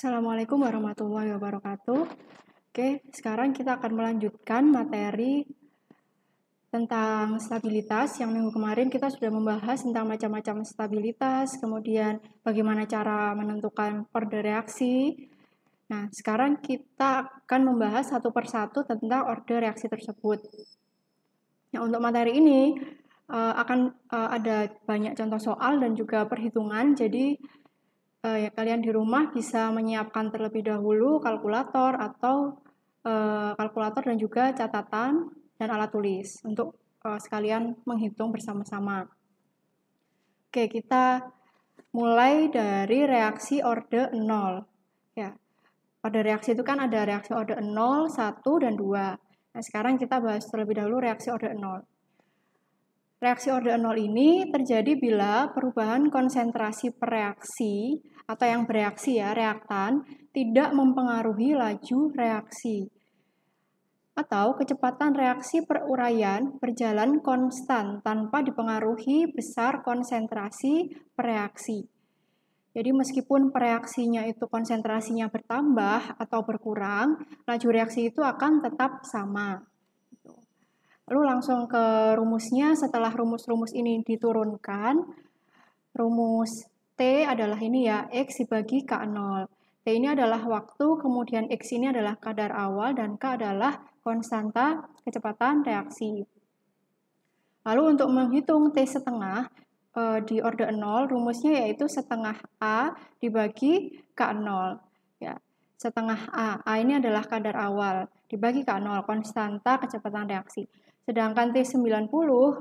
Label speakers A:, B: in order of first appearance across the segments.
A: Assalamualaikum warahmatullahi wabarakatuh. Oke, sekarang kita akan melanjutkan materi tentang stabilitas yang minggu kemarin kita sudah membahas tentang macam-macam stabilitas, kemudian bagaimana cara menentukan order reaksi. Nah, sekarang kita akan membahas satu persatu tentang order reaksi tersebut. Nah, untuk materi ini eh, akan eh, ada banyak contoh soal dan juga perhitungan, jadi Eh, ya kalian di rumah bisa menyiapkan terlebih dahulu kalkulator atau eh, kalkulator dan juga catatan dan alat tulis untuk eh, sekalian menghitung bersama-sama. Oke, kita mulai dari reaksi orde 0. Ya. Pada reaksi itu kan ada reaksi orde 0, 1 dan 2. Nah, sekarang kita bahas terlebih dahulu reaksi orde 0. Reaksi orde 0 ini terjadi bila perubahan konsentrasi pereaksi atau yang bereaksi ya, reaktan, tidak mempengaruhi laju reaksi. Atau kecepatan reaksi peruraian berjalan konstan tanpa dipengaruhi besar konsentrasi pereaksi. Jadi meskipun pereaksinya itu konsentrasinya bertambah atau berkurang, laju reaksi itu akan tetap sama. Lalu langsung ke rumusnya setelah rumus-rumus ini diturunkan, rumus T adalah ini ya, X dibagi K0. T ini adalah waktu, kemudian X ini adalah kadar awal, dan K adalah konstanta kecepatan reaksi. Lalu untuk menghitung T setengah, e, di order 0, rumusnya yaitu setengah A dibagi K0. Ya, setengah A, A ini adalah kadar awal, dibagi K0, konstanta kecepatan reaksi. Sedangkan T90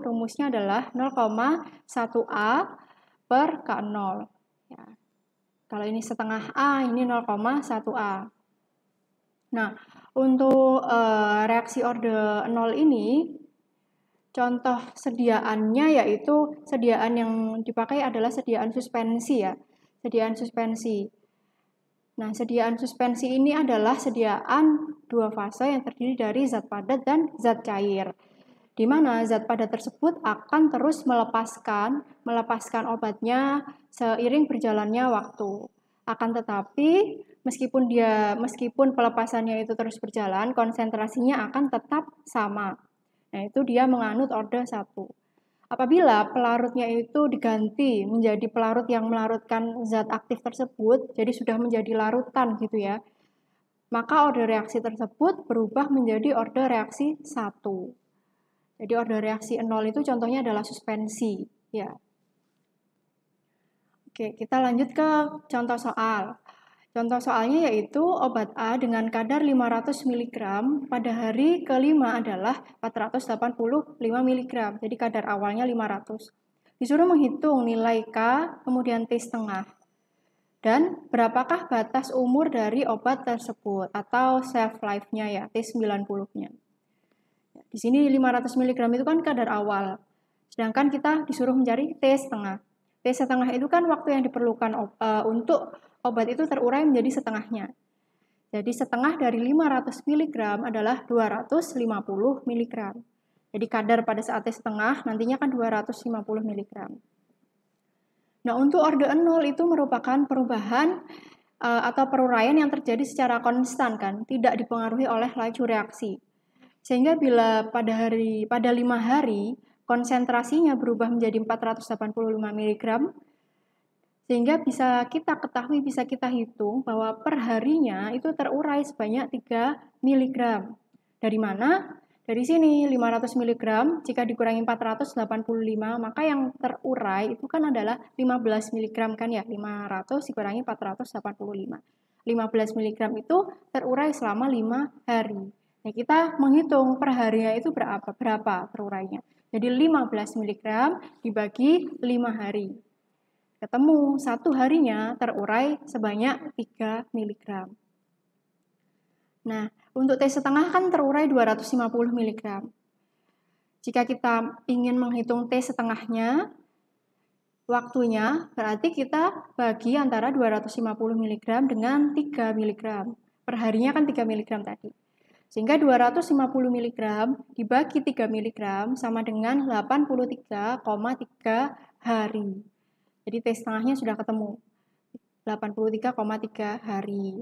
A: rumusnya adalah 0,1A per K0. Ya. Kalau ini setengah A, ini 0,1A. Nah, untuk e, reaksi orde 0 ini, contoh sediaannya yaitu sediaan yang dipakai adalah sediaan suspensi ya. Sediaan suspensi. Nah, sediaan suspensi ini adalah sediaan dua fase yang terdiri dari zat padat dan zat cair di mana zat padat tersebut akan terus melepaskan melepaskan obatnya seiring berjalannya waktu. Akan tetapi, meskipun dia meskipun pelepasannya itu terus berjalan, konsentrasinya akan tetap sama. Nah, itu dia menganut order satu. Apabila pelarutnya itu diganti menjadi pelarut yang melarutkan zat aktif tersebut, jadi sudah menjadi larutan gitu ya, maka order reaksi tersebut berubah menjadi order reaksi satu. Jadi order reaksi nol itu contohnya adalah suspensi, ya. Oke, kita lanjut ke contoh soal. Contoh soalnya yaitu obat A dengan kadar 500 mg pada hari kelima adalah 485 mg. Jadi kadar awalnya 500. Disuruh menghitung nilai K kemudian T setengah. Dan berapakah batas umur dari obat tersebut atau shelf life-nya ya, T90-nya. Di sini 500 mg itu kan kadar awal. Sedangkan kita disuruh mencari T setengah. T setengah itu kan waktu yang diperlukan e, untuk obat itu terurai menjadi setengahnya. Jadi setengah dari 500 mg adalah 250 mg. Jadi kadar pada saat T setengah nantinya kan 250 mg. Nah, untuk order 0 itu merupakan perubahan eh, atau peruraian yang terjadi secara konstan kan, tidak dipengaruhi oleh laju reaksi. Sehingga bila pada hari pada lima hari konsentrasinya berubah menjadi 485 mg sehingga bisa kita ketahui, bisa kita hitung bahwa perharinya itu terurai sebanyak 3 mg. Dari mana? Dari sini 500 mg jika dikurangi 485 maka yang terurai itu kan adalah 15 mg kan ya 500 dikurangi 485. 15 mg itu terurai selama 5 hari. Nah, kita menghitung per perharinya itu berapa, berapa perurainya. Jadi 15 mg dibagi 5 hari. Ketemu satu harinya terurai sebanyak 3 mg. Nah, untuk T setengah kan terurai 250 mg. Jika kita ingin menghitung T setengahnya, waktunya berarti kita bagi antara 250 mg dengan 3 mg. Perharinya kan 3 mg tadi. Sehingga 250 mg dibagi 3 mg sama dengan 83,3 hari. Jadi tes setengahnya sudah ketemu. 83,3 hari.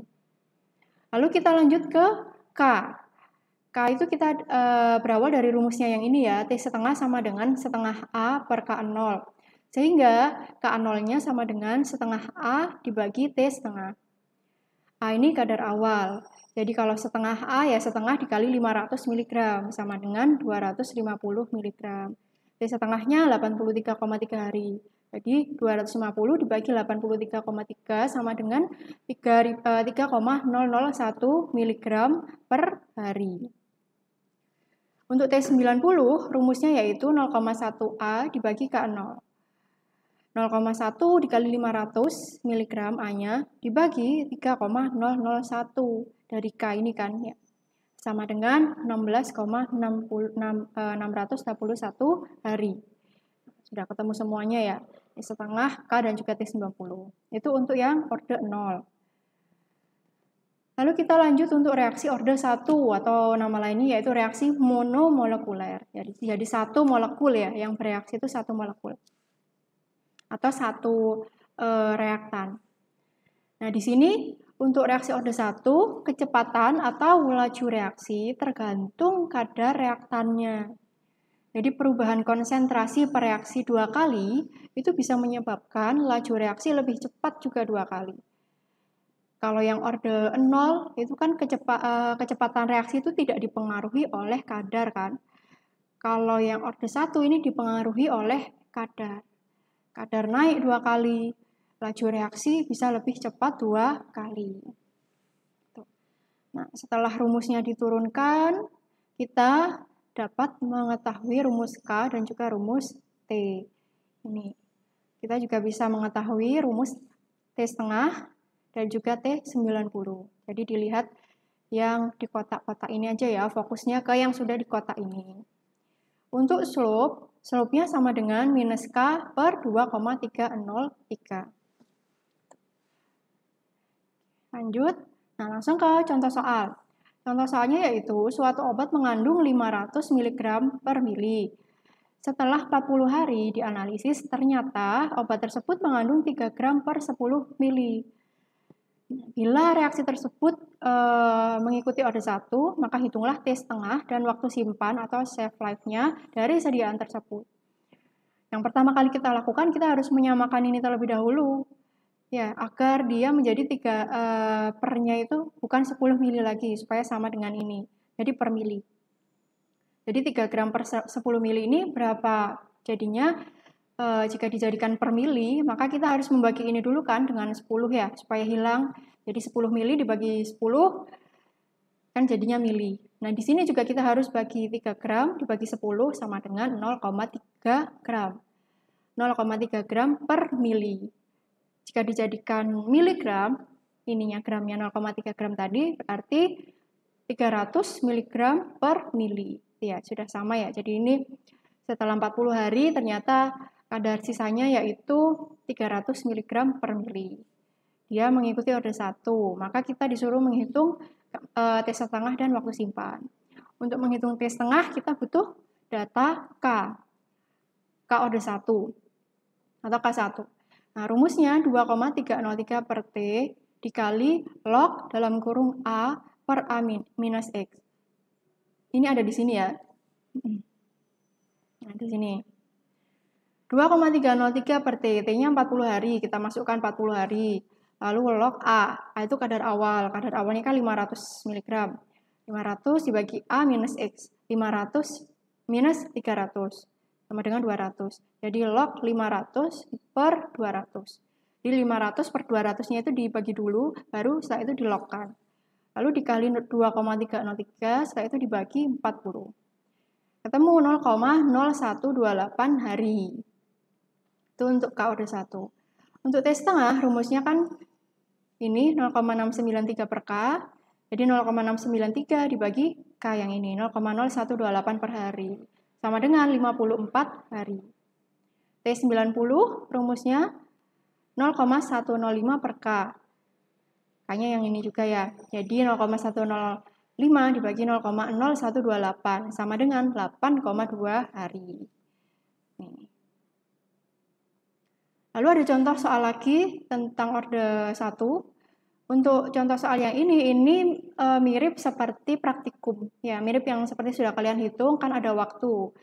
A: Lalu kita lanjut ke K. K itu kita e, berawal dari rumusnya yang ini ya, T setengah sama dengan setengah A per K0. Sehingga K0-nya sama dengan setengah A dibagi T setengah. A ini kadar awal, jadi kalau setengah A ya setengah dikali 500 mg sama dengan 250 mg. Jadi setengahnya 83,3 hari. Jadi 250 dibagi 83,3 sama dengan 3,001 eh, mg per hari. Untuk T90 rumusnya yaitu 0,1A dibagi k 0. 0,1 dikali 500 mg A-nya dibagi 3,001 dari K ini kan ya. Sama dengan 16,661 eh, hari. Sudah ketemu semuanya ya. setengah, K dan juga T90. Itu untuk yang orde 0. Lalu kita lanjut untuk reaksi orde 1 atau nama lainnya yaitu reaksi monomolekuler. Jadi, jadi satu molekul ya, yang bereaksi itu satu molekul. Atau satu e, reaktan. Nah, di sini untuk reaksi orde 1, kecepatan atau laju reaksi tergantung kadar reaktannya. Jadi perubahan konsentrasi per reaksi dua kali itu bisa menyebabkan laju reaksi lebih cepat juga dua kali. Kalau yang orde 0 itu kan eh, kecepatan reaksi itu tidak dipengaruhi oleh kadar kan. Kalau yang orde 1 ini dipengaruhi oleh kadar. Kadar naik dua kali, laju reaksi bisa lebih cepat dua kali. Gitu. Nah, setelah rumusnya diturunkan, kita dapat mengetahui rumus K dan juga rumus T. Ini. Kita juga bisa mengetahui rumus T setengah dan juga T90. Jadi dilihat yang di kotak-kotak ini aja ya, fokusnya ke yang sudah di kotak ini. Untuk slope, slope-nya sama dengan minus K per 2,303. Lanjut, nah langsung ke contoh soal. Contoh soalnya yaitu suatu obat mengandung 500 mg per mili. Setelah 40 hari dianalisis, ternyata obat tersebut mengandung 3 gram per 10 mili. Bila reaksi tersebut e, mengikuti order 1, maka hitunglah T setengah dan waktu simpan atau shelf life-nya dari sediaan tersebut. Yang pertama kali kita lakukan, kita harus menyamakan ini terlebih dahulu. Ya, agar dia menjadi tiga uh, pernya itu bukan 10 mili lagi supaya sama dengan ini. Jadi per mili. Jadi 3 gram per 10 mili ini berapa? Jadinya uh, jika dijadikan per mili, maka kita harus membagi ini dulu kan dengan 10 ya supaya hilang. Jadi 10 mili dibagi 10 kan jadinya mili. Nah, di sini juga kita harus bagi 3 gram dibagi 10 sama dengan 0,3 gram. 0,3 gram per mili. Jika dijadikan miligram, ininya gramnya 0,3 gram tadi, berarti 300 miligram per mili. Ya, sudah sama ya. Jadi ini setelah 40 hari ternyata kadar sisanya yaitu 300 miligram per mili. Dia mengikuti order 1, maka kita disuruh menghitung e, tes setengah dan waktu simpan. Untuk menghitung tes setengah kita butuh data K. K order 1 atau K1. Nah, rumusnya 2,303 per T dikali log dalam kurung A per A min, minus X. Ini ada di sini ya. Nah, di sini. 2,303 per T, T-nya 40 hari, kita masukkan 40 hari. Lalu log A, A itu kadar awal, kadar awalnya kan 500 mg. 500 dibagi A minus X, 500 minus 300 sama dengan 200. Jadi log 500 per 200. Di 500 per 200-nya itu dibagi dulu, baru setelah itu dilogkan. Lalu dikali 2,303, setelah itu dibagi 40. Ketemu 0,0128 hari. Itu untuk order 1. Untuk T setengah rumusnya kan ini 0,693 per K, jadi 0,693 dibagi K yang ini, 0,0128 per hari sama dengan 54 hari. T90 rumusnya 0,105 per K. k yang ini juga ya. Jadi 0,105 dibagi 0,0128 sama dengan 8,2 hari. Lalu ada contoh soal lagi tentang order 1. Untuk contoh soal yang ini, ini eh, mirip seperti praktikum, ya mirip yang seperti sudah kalian hitung kan ada waktu,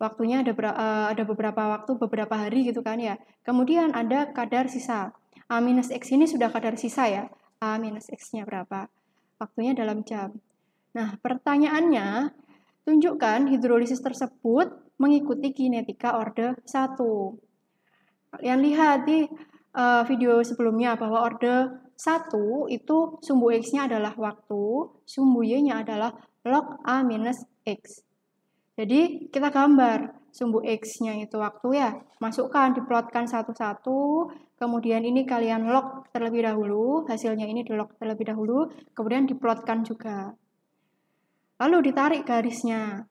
A: waktunya ada ber, eh, ada beberapa waktu, beberapa hari gitu kan ya. Kemudian ada kadar sisa, a minus x ini sudah kadar sisa ya, a minus x-nya berapa, waktunya dalam jam. Nah pertanyaannya, tunjukkan hidrolisis tersebut mengikuti kinetika orde 1. Kalian lihat di eh, video sebelumnya bahwa orde 1 itu sumbu X-nya adalah waktu, sumbu Y-nya adalah log A minus X. Jadi kita gambar sumbu X-nya itu waktu ya, masukkan, diplotkan satu-satu, kemudian ini kalian log terlebih dahulu, hasilnya ini di log terlebih dahulu, kemudian diplotkan juga. Lalu ditarik garisnya,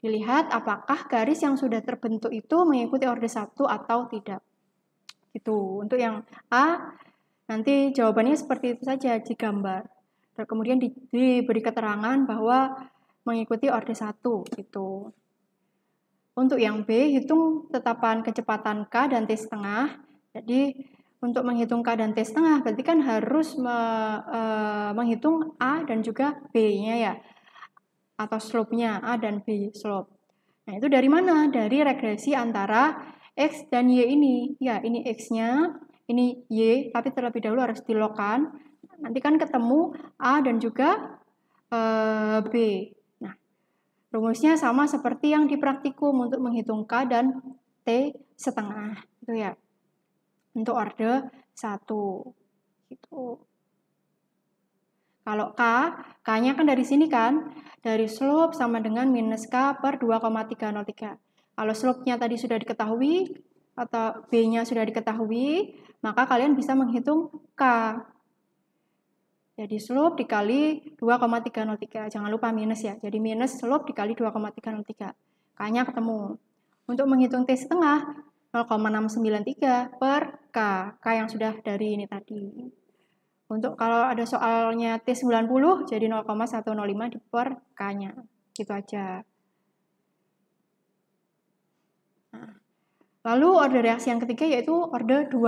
A: dilihat apakah garis yang sudah terbentuk itu mengikuti orde satu atau tidak. itu untuk yang A, Nanti jawabannya seperti itu saja di gambar. kemudian di, diberi keterangan bahwa mengikuti orde 1 itu. Untuk yang B, hitung tetapan kecepatan K dan T setengah. Jadi untuk menghitung K dan T setengah berarti kan harus me, e, menghitung A dan juga B-nya ya. Atau slope-nya, A dan B slope. Nah itu dari mana? Dari regresi antara X dan Y ini. Ya ini X-nya, ini Y, tapi terlebih dahulu harus dilokan. Nanti kan ketemu A dan juga e, B. Nah, rumusnya sama seperti yang di praktikum untuk menghitung K dan T setengah. Itu ya. Untuk order 1. Gitu. Kalau K, K-nya kan dari sini kan, dari slope sama dengan minus K per 2,303. Kalau slope-nya tadi sudah diketahui, atau B-nya sudah diketahui, maka kalian bisa menghitung K. Jadi slope dikali 2,303. Jangan lupa minus ya. Jadi minus slope dikali 2,303. K-nya ketemu. Untuk menghitung T setengah, 0,693 per K. K yang sudah dari ini tadi. Untuk kalau ada soalnya T90, jadi 0,105 di per K-nya. Gitu aja. Nah. Lalu order reaksi yang ketiga yaitu order 2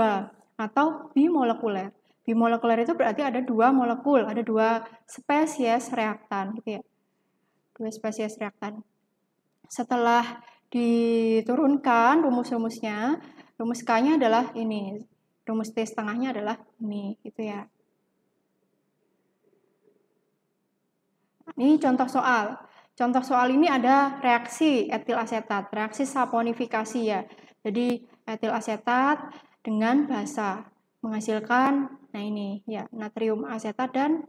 A: atau bimolekuler. Bimolekuler itu berarti ada dua molekul, ada dua spesies reaktan gitu ya. Dua spesies reaktan. Setelah diturunkan rumus-rumusnya, rumus K-nya adalah ini, rumus T setengahnya adalah ini gitu ya. Ini contoh soal. Contoh soal ini ada reaksi etil asetat, reaksi saponifikasi ya. Jadi etil asetat dengan basa menghasilkan nah ini ya natrium asetat dan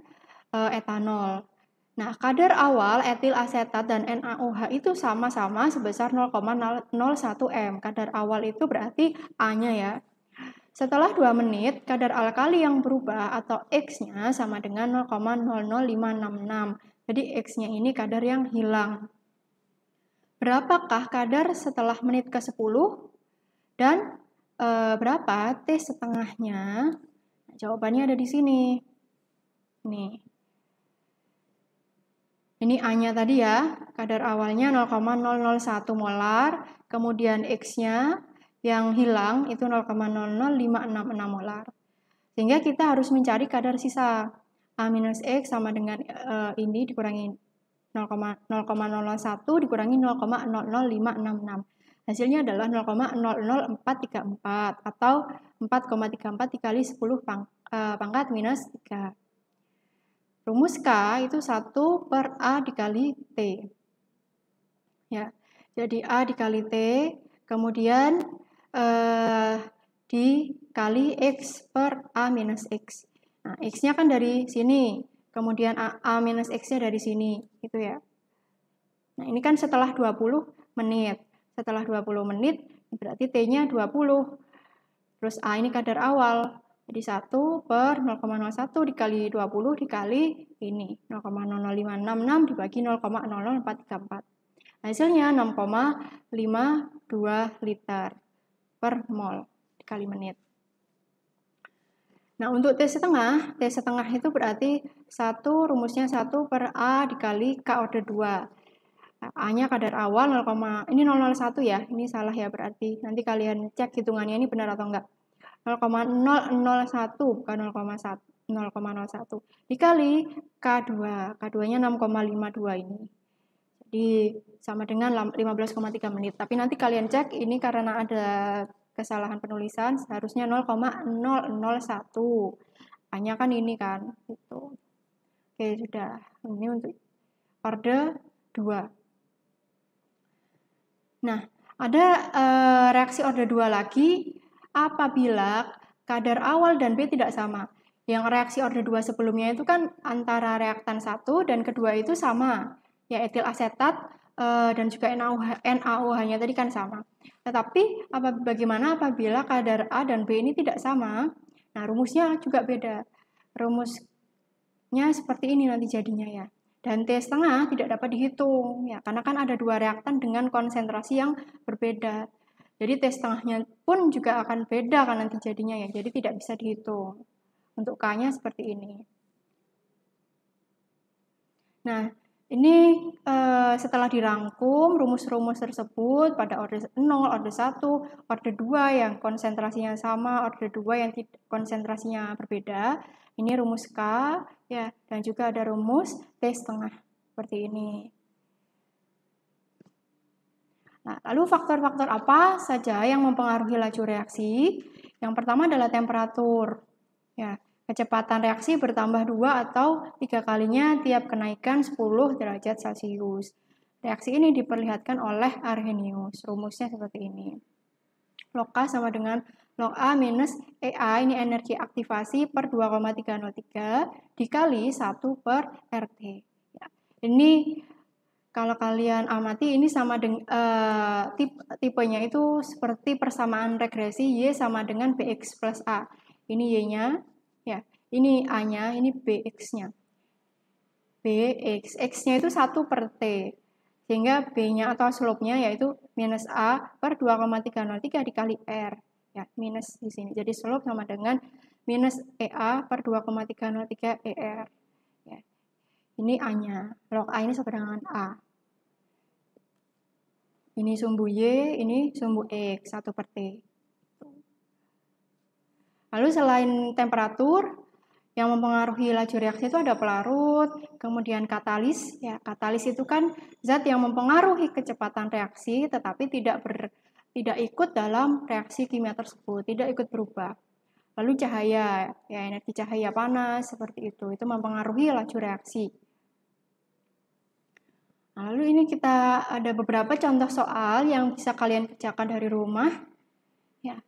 A: e, etanol. Nah, kadar awal etil asetat dan NaOH itu sama-sama sebesar 0,01 m. Kadar awal itu berarti A-nya ya. Setelah 2 menit, kadar alkali yang berubah atau X-nya sama dengan 0,00566. Jadi X-nya ini kadar yang hilang. Berapakah kadar setelah menit ke-10? Dan e, berapa T setengahnya? Nah, jawabannya ada di sini. Nih. Ini A-nya tadi ya, kadar awalnya 0,001 molar, kemudian X-nya yang hilang itu 0,00566 molar. Sehingga kita harus mencari kadar sisa. A minus X sama dengan e, ini dikurangi 0,001 dikurangi 0,00566. Hasilnya adalah 0,00434 atau 4,34 dikali 10 pang, eh, pangkat minus 3. Rumus K itu 1 per A dikali T. Ya, jadi A dikali T, kemudian eh, dikali X per A minus X. Nah, X-nya kan dari sini, kemudian A, A minus X-nya dari sini, gitu ya. Nah, ini kan setelah 20 menit. Setelah 20 menit, berarti T-nya 20. Terus A ini kadar awal. Jadi 1 per 0,01 dikali 20 dikali ini. 0,00566 dibagi 0,00434. Hasilnya 6,52 liter per mol dikali menit. Nah, untuk T setengah, T setengah itu berarti 1 rumusnya 1 per A dikali K order 2. A-nya kadar awal 0, ini 001 ya, ini salah ya berarti. Nanti kalian cek hitungannya ini benar atau enggak. 0,001 bukan 0,1. 0,01 dikali K2, K2-nya 6,52 ini. Jadi sama dengan 15,3 menit. Tapi nanti kalian cek ini karena ada kesalahan penulisan seharusnya 0,001. Hanya kan ini kan gitu. Oke, sudah. Ini untuk order 2. Nah, ada e, reaksi order 2 lagi apabila kadar awal dan B tidak sama. Yang reaksi order 2 sebelumnya itu kan antara reaktan satu dan kedua itu sama, ya etil asetat e, dan juga NaOH, nya tadi kan sama. Tetapi apa, bagaimana apabila kadar A dan B ini tidak sama? Nah, rumusnya juga beda. Rumusnya seperti ini nanti jadinya ya. Dan T setengah tidak dapat dihitung, ya, karena kan ada dua reaktan dengan konsentrasi yang berbeda. Jadi T setengahnya pun juga akan beda kan nanti jadinya ya, jadi tidak bisa dihitung. Untuk K-nya seperti ini. Nah, ini e, setelah dirangkum rumus-rumus tersebut pada order 0, order 1, order 2 yang konsentrasinya sama, order 2 yang konsentrasinya berbeda, ini rumus K, ya, dan juga ada rumus T setengah, seperti ini. Nah, lalu faktor-faktor apa saja yang mempengaruhi laju reaksi? Yang pertama adalah temperatur. Ya, kecepatan reaksi bertambah dua atau tiga kalinya tiap kenaikan 10 derajat Celcius. Reaksi ini diperlihatkan oleh Arrhenius. Rumusnya seperti ini. lokal sama dengan log A minus EA ini energi aktivasi per 2,303 dikali 1 per RT. Ya. Ini kalau kalian amati ini sama dengan uh, eh, tipe, tipenya itu seperti persamaan regresi Y sama dengan BX plus A. Ini Y-nya, ya. Ini A-nya, ini BX-nya. BX, X-nya itu 1 per T. Sehingga B-nya atau slope-nya yaitu minus A per 2,303 dikali R ya minus di sini. Jadi slope sama dengan minus EA per 2,303 ER. Ya. Ini A-nya, log A ini sama dengan A. Ini sumbu Y, ini sumbu X, 1 per T. Lalu selain temperatur, yang mempengaruhi laju reaksi itu ada pelarut, kemudian katalis. Ya, katalis itu kan zat yang mempengaruhi kecepatan reaksi tetapi tidak ber, tidak ikut dalam reaksi kimia tersebut, tidak ikut berubah. Lalu cahaya, ya energi cahaya panas seperti itu, itu mempengaruhi laju reaksi. Nah, lalu ini kita ada beberapa contoh soal yang bisa kalian kerjakan dari rumah. Ya.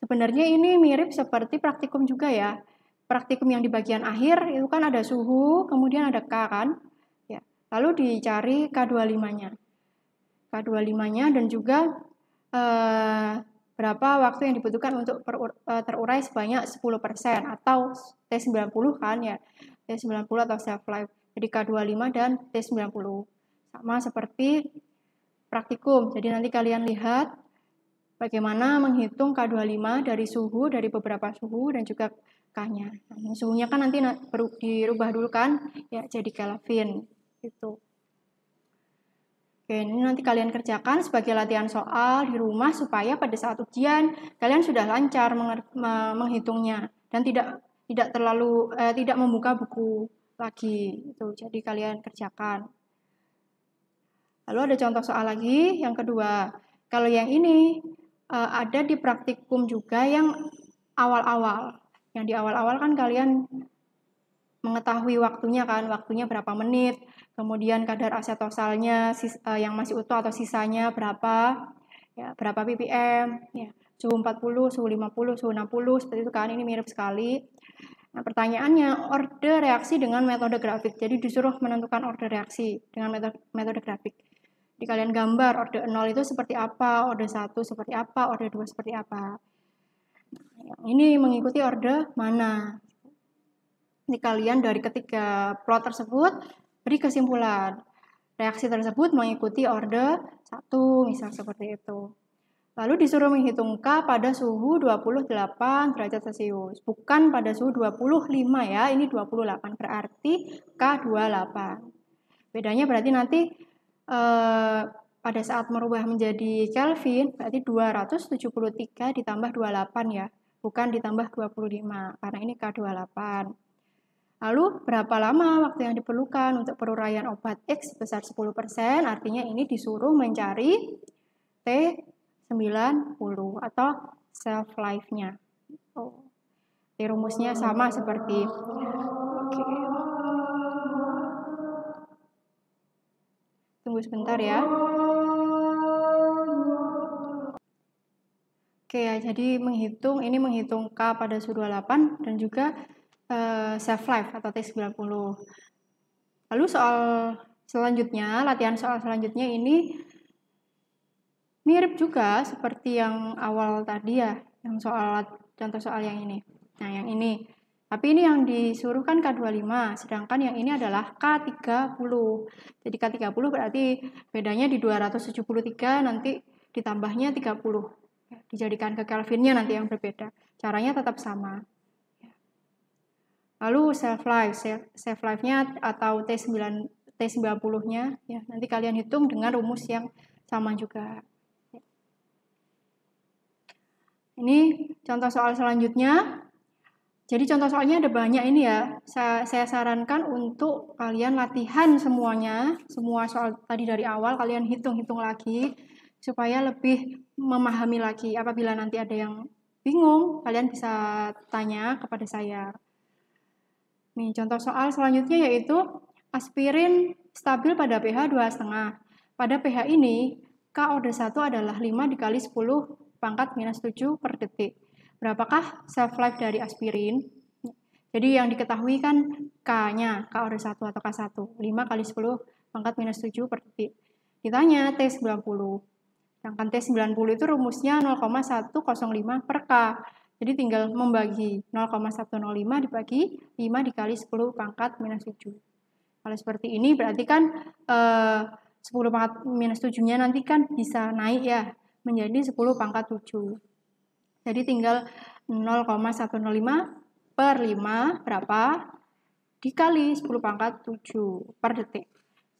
A: Sebenarnya ini mirip seperti praktikum juga ya. Praktikum yang di bagian akhir itu kan ada suhu, kemudian ada K kan. Ya. Lalu dicari K25-nya. K25-nya dan juga Eh, berapa waktu yang dibutuhkan untuk eh, terurai sebanyak 10% atau T90 kan ya. T90 atau self life. Jadi K25 dan T90. Sama seperti praktikum. Jadi nanti kalian lihat bagaimana menghitung K25 dari suhu, dari beberapa suhu dan juga K-nya. Nah, suhunya kan nanti dirubah dulu kan ya jadi Kelvin gitu. Oke, ini nanti kalian kerjakan sebagai latihan soal di rumah supaya pada saat ujian kalian sudah lancar menghitungnya dan tidak tidak terlalu eh, tidak membuka buku lagi itu. Jadi kalian kerjakan. Lalu ada contoh soal lagi yang kedua. Kalau yang ini eh, ada di praktikum juga yang awal-awal. Yang di awal-awal kan kalian mengetahui waktunya kan, waktunya berapa menit, kemudian kadar asetosalnya eh, yang masih utuh atau sisanya berapa, ya, berapa ppm, ya, suhu 40, suhu 50, suhu 60, seperti itu kan, ini mirip sekali. Nah, pertanyaannya, order reaksi dengan metode grafik. Jadi disuruh menentukan order reaksi dengan metode, metode grafik. Di kalian gambar, order 0 itu seperti apa, order 1 seperti apa, order 2 seperti apa. ini mengikuti order mana. Ini kalian dari ketiga plot tersebut beri kesimpulan. Reaksi tersebut mengikuti order satu misal seperti itu. Lalu disuruh menghitung K pada suhu 28 derajat Celcius. Bukan pada suhu 25 ya, ini 28. Berarti K28. Bedanya berarti nanti eh, pada saat merubah menjadi Kelvin, berarti 273 ditambah 28 ya. Bukan ditambah 25, karena ini K28. Lalu, berapa lama waktu yang diperlukan untuk peruraian obat X besar 10%? Artinya ini disuruh mencari T90 atau self life-nya. Oh. Rumusnya sama seperti okay. Tunggu sebentar ya. Oke ya, jadi menghitung ini menghitung K pada suhu 28 dan juga uh, self life atau T90. Lalu soal selanjutnya, latihan soal selanjutnya ini mirip juga seperti yang awal tadi ya, yang soal contoh soal yang ini. Nah, yang ini. Tapi ini yang disuruh kan K25, sedangkan yang ini adalah K30. Jadi K30 berarti bedanya di 273 nanti ditambahnya 30. Dijadikan ke Kelvinnya nanti yang berbeda. Caranya tetap sama. Lalu self life, self life-nya atau T9 T90-nya ya. Nanti kalian hitung dengan rumus yang sama juga. Ini contoh soal selanjutnya. Jadi contoh soalnya ada banyak ini ya. Saya, saya sarankan untuk kalian latihan semuanya, semua soal tadi dari awal kalian hitung-hitung lagi supaya lebih memahami lagi. Apabila nanti ada yang bingung, kalian bisa tanya kepada saya. Nih, contoh soal selanjutnya yaitu aspirin stabil pada pH 2,5. Pada pH ini, K order 1 adalah 5 dikali 10 pangkat minus 7 per detik. Berapakah self life dari aspirin? Jadi yang diketahui kan K-nya, K order 1 atau K1, 5 kali 10 pangkat minus 7 per detik. Ditanya T90. Sedangkan T90 itu rumusnya 0,105 per K. Jadi tinggal membagi 0,105 dibagi 5 dikali 10 pangkat minus 7. Kalau seperti ini berarti kan eh, 10 pangkat minus 7-nya nanti kan bisa naik ya menjadi 10 pangkat 7. Jadi tinggal 0,105 per 5 berapa? Dikali 10 pangkat 7 per detik.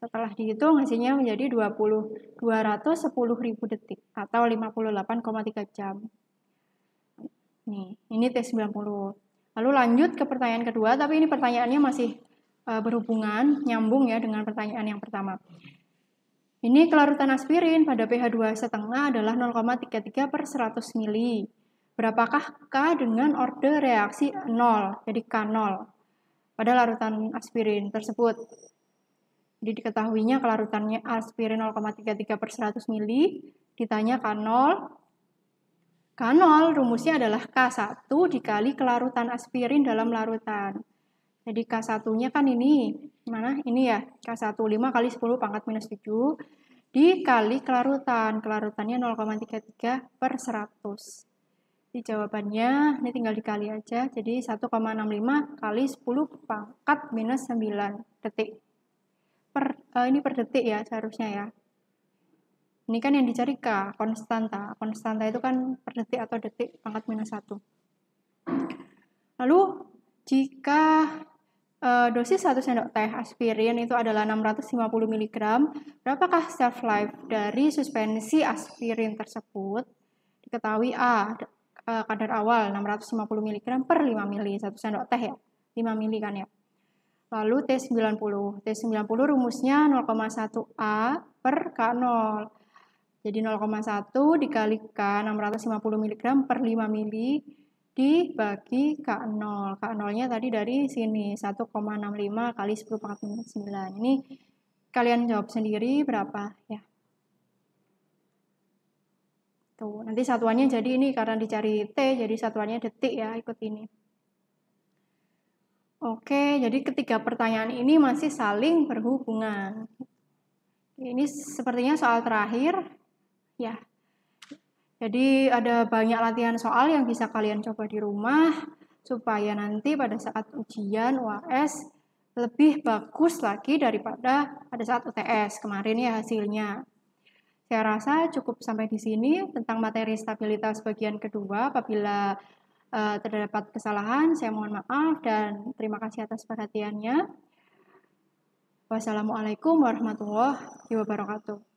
A: Setelah dihitung hasilnya menjadi 20 ribu detik atau 58,3 jam. Nih, ini T90. Lalu lanjut ke pertanyaan kedua, tapi ini pertanyaannya masih uh, berhubungan, nyambung ya dengan pertanyaan yang pertama. Ini kelarutan aspirin pada pH 2,5 adalah 0,33 per 100 ml. Berapakah K dengan order reaksi 0, jadi K0 pada larutan aspirin tersebut? Jadi diketahuinya kelarutannya aspirin 0,33 per 100 ml, ditanya K0, K0 rumusnya adalah K1 dikali kelarutan aspirin dalam larutan. Jadi K1-nya kan ini, mana? Ini ya, K1 5 kali 10 pangkat minus 7 dikali kelarutan. Kelarutannya 0,33 per 100. Jadi jawabannya, ini tinggal dikali aja, jadi 1,65 kali 10 pangkat minus 9 detik. Per, uh, ini per detik ya seharusnya ya. Ini kan yang dicari K, konstanta. Konstanta itu kan per detik atau detik pangkat minus 1. Lalu, jika e, dosis 1 sendok teh aspirin itu adalah 650 mg, berapakah self life dari suspensi aspirin tersebut? Diketahui A, e, kadar awal 650 mg per 5 ml, 1 sendok teh ya, 5 ml kan ya. Lalu T90. T90 rumusnya 0,1A per K0. Jadi 0,1 dikalikan 650 mg per 5 ml dibagi K0. K0-nya tadi dari sini 1,65 kali 10 pangkat minus 9. Ini kalian jawab sendiri berapa ya. Tuh, nanti satuannya jadi ini karena dicari T, jadi satuannya detik ya, ikut ini. Oke, jadi ketiga pertanyaan ini masih saling berhubungan. Ini sepertinya soal terakhir, Ya. Jadi ada banyak latihan soal yang bisa kalian coba di rumah supaya nanti pada saat ujian UAS lebih bagus lagi daripada pada saat UTS kemarin ya hasilnya. Saya rasa cukup sampai di sini tentang materi stabilitas bagian kedua. Apabila eh, terdapat kesalahan, saya mohon maaf dan terima kasih atas perhatiannya. Wassalamualaikum warahmatullahi wabarakatuh.